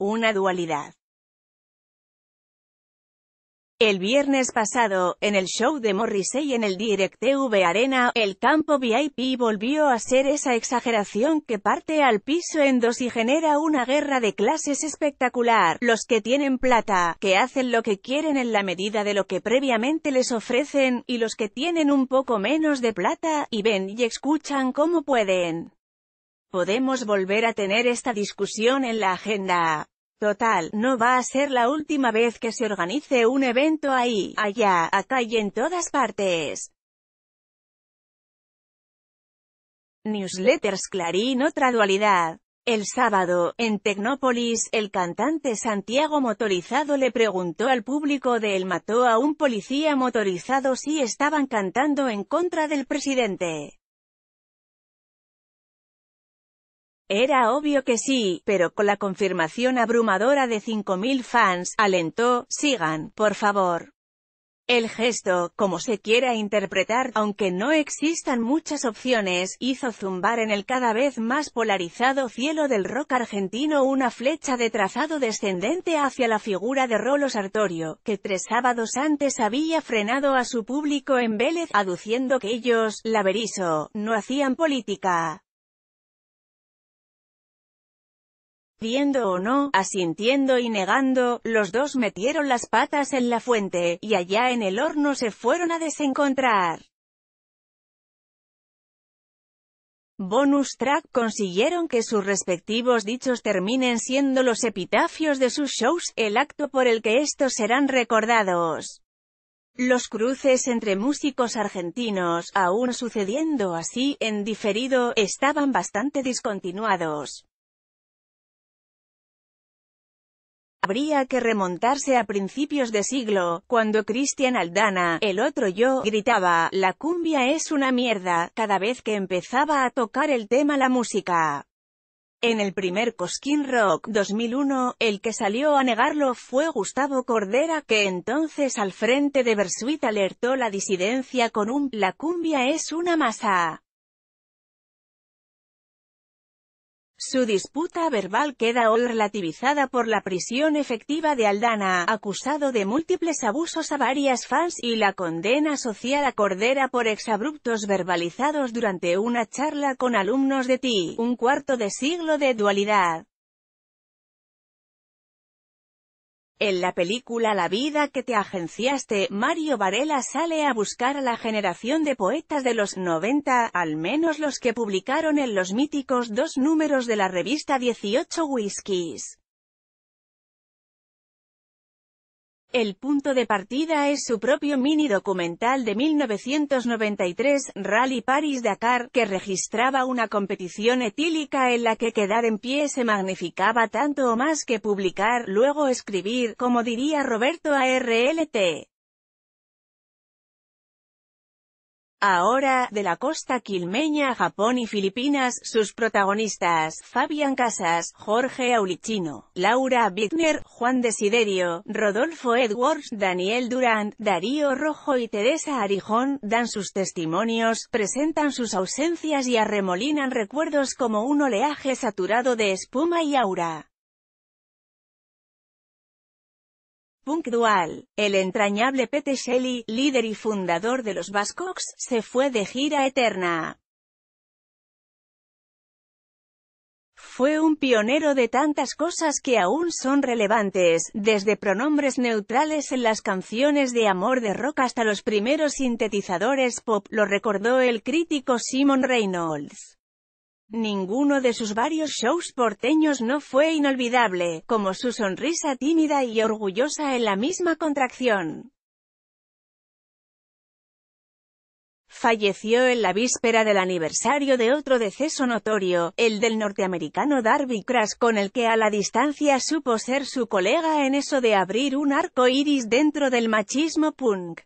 una dualidad. El viernes pasado, en el show de Morrissey en el Direct TV Arena, el campo VIP volvió a ser esa exageración que parte al piso en dos y genera una guerra de clases espectacular. Los que tienen plata, que hacen lo que quieren en la medida de lo que previamente les ofrecen, y los que tienen un poco menos de plata, y ven y escuchan como pueden. Podemos volver a tener esta discusión en la agenda. Total, no va a ser la última vez que se organice un evento ahí, allá, acá y en todas partes. Newsletters Clarín Otra dualidad. El sábado, en Tecnópolis, el cantante Santiago Motorizado le preguntó al público de El Mató a un policía motorizado si estaban cantando en contra del presidente. Era obvio que sí, pero con la confirmación abrumadora de 5.000 fans, alentó, sigan, por favor. El gesto, como se quiera interpretar, aunque no existan muchas opciones, hizo zumbar en el cada vez más polarizado cielo del rock argentino una flecha de trazado descendente hacia la figura de Rolos Sartorio, que tres sábados antes había frenado a su público en Vélez, aduciendo que ellos, Berizo, no hacían política. Viendo o no, asintiendo y negando, los dos metieron las patas en la fuente, y allá en el horno se fueron a desencontrar. Bonus track consiguieron que sus respectivos dichos terminen siendo los epitafios de sus shows, el acto por el que estos serán recordados. Los cruces entre músicos argentinos, aún sucediendo así, en diferido, estaban bastante discontinuados. habría que remontarse a principios de siglo, cuando Cristian Aldana, el otro yo, gritaba, la cumbia es una mierda, cada vez que empezaba a tocar el tema la música. En el primer Cosquín Rock 2001, el que salió a negarlo fue Gustavo Cordera, que entonces al frente de Bersuit alertó la disidencia con un «La cumbia es una masa». Su disputa verbal queda hoy relativizada por la prisión efectiva de Aldana, acusado de múltiples abusos a varias fans, y la condena social a Cordera por exabruptos verbalizados durante una charla con alumnos de TI, un cuarto de siglo de dualidad. En la película La vida que te agenciaste, Mario Varela sale a buscar a la generación de poetas de los 90, al menos los que publicaron en los míticos dos números de la revista 18 Whiskies. El punto de partida es su propio mini documental de 1993, Rally Paris-Dakar, que registraba una competición etílica en la que quedar en pie se magnificaba tanto o más que publicar, luego escribir, como diría Roberto ARLT. Ahora, de la costa quilmeña a Japón y Filipinas, sus protagonistas, Fabián Casas, Jorge Aulichino, Laura Bittner, Juan Desiderio, Rodolfo Edwards, Daniel Durant, Darío Rojo y Teresa Arijón, dan sus testimonios, presentan sus ausencias y arremolinan recuerdos como un oleaje saturado de espuma y aura. punk dual. El entrañable Pete Shelley, líder y fundador de los Bascox, se fue de gira eterna. Fue un pionero de tantas cosas que aún son relevantes, desde pronombres neutrales en las canciones de amor de rock hasta los primeros sintetizadores pop, lo recordó el crítico Simon Reynolds. Ninguno de sus varios shows porteños no fue inolvidable, como su sonrisa tímida y orgullosa en la misma contracción. Falleció en la víspera del aniversario de otro deceso notorio, el del norteamericano Darby Crash con el que a la distancia supo ser su colega en eso de abrir un arco iris dentro del machismo punk.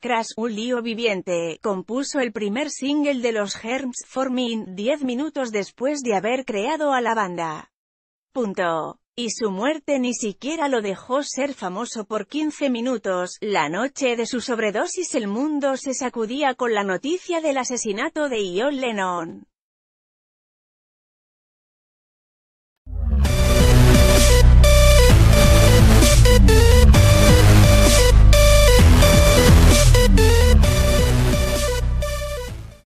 Crash, un lío viviente, compuso el primer single de los Germs for Me 10 minutos después de haber creado a la banda. Punto. Y su muerte ni siquiera lo dejó ser famoso por 15 minutos. La noche de su sobredosis el mundo se sacudía con la noticia del asesinato de Ion Lennon.